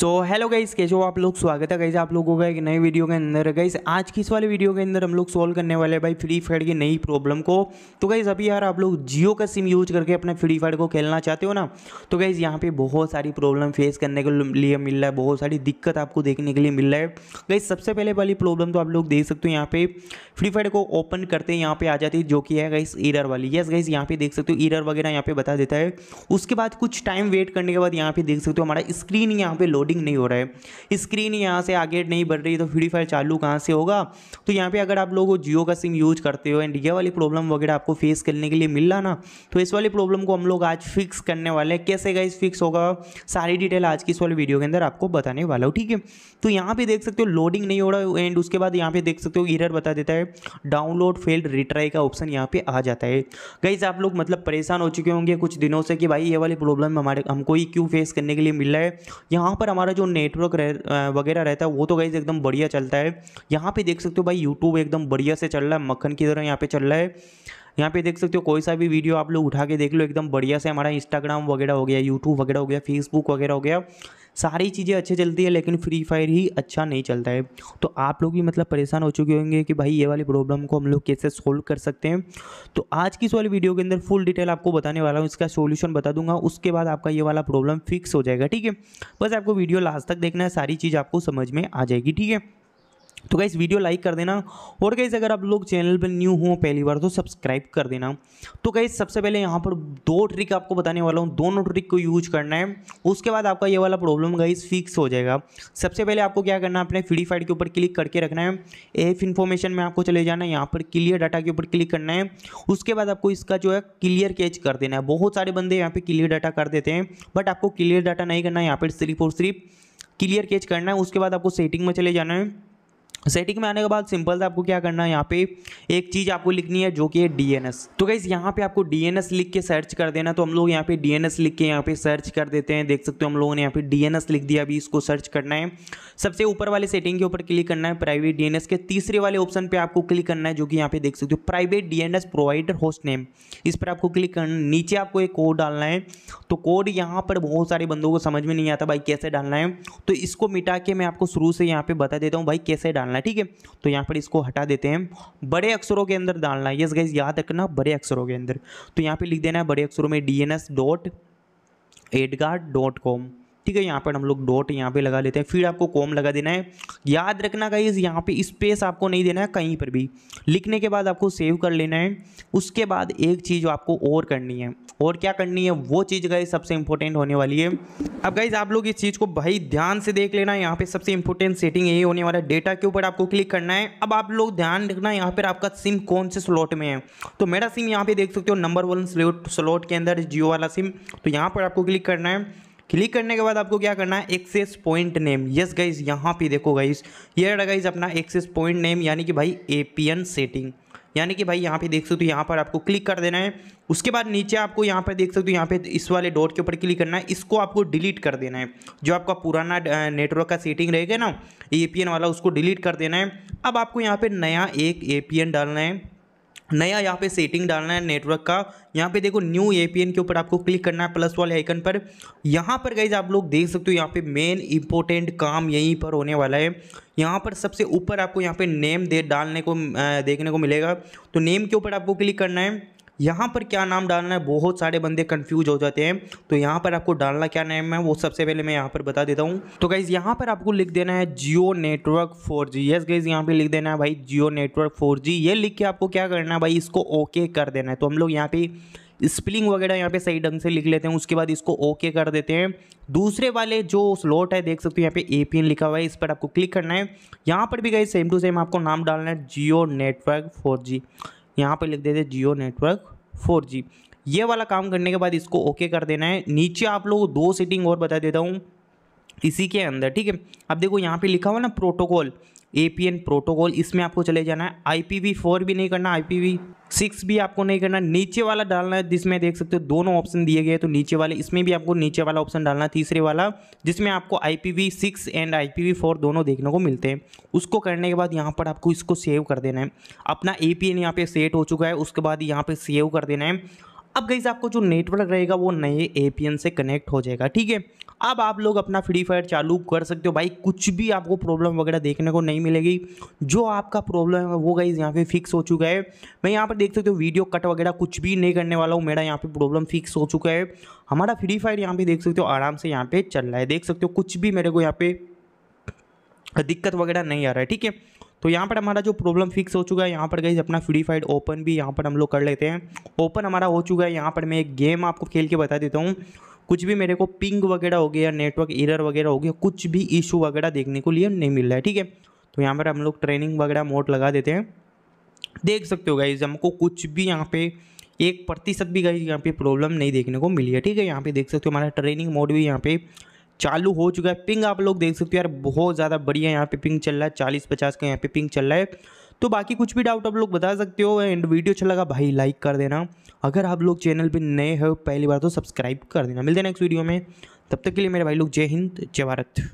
so hello guys कैसे हो आप लोग स्वागत है गाइस आप लोगों का एक नए वीडियो के अंदर गाइस आज की इस वाले वीडियो के अंदर हम लोग सॉल्व करने वाले हैं भाई फ्री फायर की नई प्रॉब्लम को तो गाइस अभी यार आप लोग जियो का सिम यूज करके अपने फ्री फायर को खेलना चाहते हो ना तो गाइस यहाँ पे बहुत सारी प्रॉब्लम फेस करने के लिए मिल रहा है बहुत सारी दिक्कत आपको देखने के लिए मिल रहा है गाइस सबसे पहले वाली प्रॉब्लम तो आप लोग देख सकते हो यहाँ पे फ्री फायर को ओपन करते यहाँ पे आ जाती है जो कि है गाइस ईरर वाली यस गाइस यहाँ पे देख सकते हो ईरर वगैरह यहाँ पे बता देता है उसके बाद कुछ टाइम वेट करने के बाद यहाँ पे देख सकते हो हमारा स्क्रीन यहाँ पे लोड लोडिंग नहीं हो रहा है स्क्रीन यहाँ से आगे नहीं बढ़ रही तो फ्री फायर चालू कहाँ से होगा तो यहाँ पे अगर आप लोग जियो का सिम यूज करते हो एंड ये वाली प्रॉब्लम वगैरह आपको फेस करने के लिए मिल रहा ना तो इस वाली प्रॉब्लम को हम लोग आज फिक्स करने वाले हैं कैसे गाइज फिक्स होगा सारी डिटेल आज की इस वाली वीडियो के अंदर आपको बताने वाला हूँ ठीक है तो यहाँ पे देख सकते हो लोडिंग नहीं हो रहा है एंड उसके बाद यहाँ पे देख सकते हो इरर बता देता है डाउनलोड फेल्ड रिट्राई का ऑप्शन यहाँ पे आ जाता है गाइज आप लोग मतलब परेशान हो चुके होंगे कुछ दिनों से कि भाई ये वाली प्रॉब्लम हमारे हमको ही क्यों फेस करने के लिए मिल रहा है यहाँ पर पर हमारा जो नेटवर्क रह, वगैरह रहता है वो तो गाइज एकदम बढ़िया चलता है यहाँ पे देख सकते हो भाई यूट्यूब एकदम बढ़िया से चल रहा है मक्खन की तरह यहाँ पे चल रहा है यहाँ पे देख सकते हो कोई सा भी वीडियो आप लोग उठा के देख लो एकदम बढ़िया से हमारा इंस्टाग्राम वगैरह हो गया यूट्यूब वगैरह हो गया फेसबुक वगैरह हो गया सारी चीज़ें अच्छे चलती है लेकिन फ्री फायर ही अच्छा नहीं चलता है तो आप लोग भी मतलब परेशान हो चुके होंगे कि भाई ये वाली प्रॉब्लम को हम लोग कैसे सोल्व कर सकते हैं तो आज की इस वाली वीडियो के अंदर फुल डिटेल आपको बताने वाला हूँ इसका सोल्यूशन बता दूंगा उसके बाद आपका ये वाला प्रॉब्लम फिक्स हो जाएगा ठीक है बस आपको वीडियो लास्ट तक देखना है सारी चीज़ आपको समझ में आ जाएगी ठीक है तो गाइस वीडियो लाइक कर देना और गाइस अगर आप लोग चैनल पर न्यू हो पहली बार तो सब्सक्राइब कर देना तो गाइस सबसे पहले यहाँ पर दो ट्रिक आपको बताने वाला हूँ दोनों ट्रिक को यूज करना है उसके बाद आपका ये वाला प्रॉब्लम गाइस फिक्स हो जाएगा सबसे पहले आपको क्या करना है अपने फ्री फाइड के ऊपर क्लिक करके रखना है एफ इन्फॉर्मेशन में आपको चले जाना है यहाँ पर क्लियर डाटा के ऊपर क्लिक करना है उसके बाद आपको इसका जो है क्लियर कैच कर देना है बहुत सारे बंदे यहाँ पर क्लियर डाटा कर देते हैं बट आपको क्लियर डाटा नहीं करना है यहाँ पर सिर्फ और सिर्फ क्लियर कैच करना है उसके बाद आपको सेटिंग में चले जाना है सेटिंग में आने के बाद सिंपल से आपको क्या करना है यहाँ पे एक चीज़ आपको लिखनी है जो कि है डीएनएस तो गाइज यहाँ पे आपको डीएनएस लिख के सर्च कर देना तो हम लोग यहाँ पे डीएनएस लिख के यहाँ पे सर्च कर देते हैं देख सकते हो हम लोगों ने यहाँ पे डीएनएस लिख दिया अभी इसको सर्च करना है सबसे ऊपर वाले सेटिंग के ऊपर क्लिक करना है प्राइवेट डीएनएस के तीसरे वाले ऑप्शन पर आपको क्लिक करना है जो कि यहाँ पे देख सकते हो private DNS provider host name इस पर आपको क्लिक करना नीचे आपको एक कोड डालना है तो कोड यहाँ पर बहुत सारे बंदों को समझ में नहीं आता भाई कैसे डालना है तो इसको मिटा के मैं आपको शुरू से यहाँ पे बता देता हूँ भाई कैसे डालना डालना ठीक है तो यहाँ पर इसको हटा देते हैं बड़े अक्षरों के अंदर डालना है यस गाइज याद रखना बड़े अक्षरों के अंदर तो यहाँ पर लिख देना है बड़े अक्षरों में D N S dot AdGuard dot com ठीक है यहाँ पर हम लोग डॉट यहाँ पे लगा लेते हैं फिर आपको कॉम लगा देना है याद रखना गाइज यहाँ पे स्पेस आपको नहीं देना है कहीं पर भी लिखने के बाद आपको सेव कर लेना है उसके बाद एक चीज़ आपको और करनी है और क्या करनी है वो चीज़ गई सबसे इंपॉर्टेंट होने वाली है अब गाइज आप लोग इस चीज़ को भाई ध्यान से देख लेना यहाँ पे सबसे इंपॉर्टेंट सेटिंग यही होने वाला है डेटा के ऊपर आपको क्लिक करना है अब आप लोग ध्यान रखना यहाँ पर आपका सिम कौन से स्लॉट में है तो मेरा सिम यहाँ पे देख सकते हो नंबर वन स्लॉट के अंदर जियो वाला सिम तो यहाँ पर आपको क्लिक करना है क्लिक करने के बाद आपको क्या करना है access point name yes guys यहाँ पे देखो गाइज ये गाइज अपना एक्सेस पॉइंट नेम यानी कि भाई ए सेटिंग यानी कि भाई यहाँ पे देख सकते हो यहाँ पर आपको क्लिक कर देना है उसके बाद नीचे आपको यहाँ पर देख सकते हो यहाँ पे इस वाले डॉट के ऊपर क्लिक करना है इसको आपको डिलीट कर देना है जो आपका पुराना नेटवर्क का सेटिंग रहेगा ना ए वाला उसको डिलीट कर देना है अब आपको यहाँ पर नया एक ए डालना है नया यहाँ पे सेटिंग डालना है नेटवर्क का यहाँ पे देखो न्यू एपीएन के ऊपर आपको क्लिक करना है प्लस वाले आइकन पर यहाँ पर गई आप लोग देख सकते हो यहाँ पे मेन इंपॉर्टेंट काम यहीं पर होने वाला है यहाँ पर सबसे ऊपर आपको यहाँ पे नेम दे डालने को देखने को मिलेगा तो नेम के ऊपर आपको क्लिक करना है यहाँ पर क्या नाम डालना है बहुत सारे बंदे कन्फ्यूज हो जाते हैं तो यहाँ पर आपको डालना क्या नाम है वो सबसे पहले मैं यहाँ पर बता देता हूँ तो गाइज़ यहाँ पर आपको लिख देना है Jio network four G yes guys यहाँ पर लिख देना है भाई जियो नेटवर्क फोर जी ये लिख के आपको क्या करना है भाई इसको ओके कर देना है तो हम लोग यहाँ पर स्पेलिंग वगैरह यहाँ पे सही ढंग से लिख लेते हैं उसके बाद इसको ओके कर देते हैं दूसरे वाले जो स्लॉट है देख सकते हो यहाँ पे ए पी एन लिखा हुआ है इस पर आपको क्लिक करना है यहाँ पर भी गई सेम टू सेम आपको नाम डालना है जियो नेटवर्क फोर जी यहाँ पर लिख देते जियो नेटवर्क फोर जी ये वाला काम करने के बाद इसको ओके कर देना है नीचे आप लोग दो सेटिंग और बता देता हूँ इसी के अंदर ठीक है अब देखो यहाँ पे लिखा हुआ ना प्रोटोकॉल एन प्रोटोकॉल इसमें आपको चले जाना है आईपीवी फोर भी नहीं करना आईपीवी सिक्स भी आपको नहीं करना नीचे वाला डालना है जिसमें देख सकते हो दोनों ऑप्शन दिए गए तो नीचे वाले इसमें भी आपको नीचे वाला ऑप्शन डालना है तीसरे वाला जिसमें आपको I P V six and I P V four दोनों देखने को मिलते हैं उसको करने के बाद यहाँ पर आपको इसको सेव कर देना है अपना ए पी एन यहाँ पर सेट हो चुका है उसके बाद यहाँ पर सेव कर देना है अब गई आपको जो नेटवर्क रहेगा वो नए ए से कनेक्ट हो जाएगा ठीक है अब आप लोग अपना फ्री फायर चालू कर सकते हो भाई कुछ भी आपको प्रॉब्लम वगैरह देखने को नहीं मिलेगी जो आपका प्रॉब्लम है वो गई यहाँ पे फिक्स हो चुका है मैं यहाँ पर देख सकते हो वीडियो कट वगैरह कुछ भी नहीं करने वाला हूँ मेरा यहाँ पे प्रॉब्लम फिक्स हो चुका है हमारा फ्री फायर यहाँ पे देख सकते हो आराम से यहाँ पे चल रहा है देख सकते हो कुछ भी मेरे को यहाँ पे दिक्कत वगैरह नहीं आ रहा है ठीक है तो यहाँ पर हमारा जो प्रॉब्लम फिक्स हो चुका है यहाँ पर गई अपना फ्री फाइड ओपन भी यहाँ पर हम लोग कर लेते हैं ओपन हमारा हो चुका है यहाँ पर मैं एक गेम आपको खेल के बता देता हूँ कुछ भी मेरे को पिंग वगैरह हो गया नेटवर्क इरर वगैरह हो गया कुछ भी इशू वगैरह देखने को लिए नहीं मिल रहा है ठीक है तो यहाँ पर हम लोग ट्रेनिंग वगैरह मोड लगा देते हैं देख सकते हो गाइज हमको कुछ भी यहाँ पे एक प्रतिशत भी गाइज यहाँ पे प्रॉब्लम नहीं देखने को मिली है ठीक है यहाँ पे देख सकते हो हमारा ट्रेनिंग मोड भी यहाँ पे चालू हो चुका है पिंग आप लोग देख सकते हो यार बहुत ज़्यादा बढ़िया यहाँ पे पिंग चल रहा है चालीस पचास का यहाँ पे पिंग चल रहा है तो बाकी कुछ भी डाउट आप लोग बता सकते हो एंड वीडियो अच्छा लगा भाई लाइक कर देना अगर आप लोग चैनल पर नए हो पहली बार तो सब्सक्राइब कर देना मिलते हैं नेक्स्ट वीडियो में तब तक के लिए मेरे भाई लोग जय हिंद जय भारत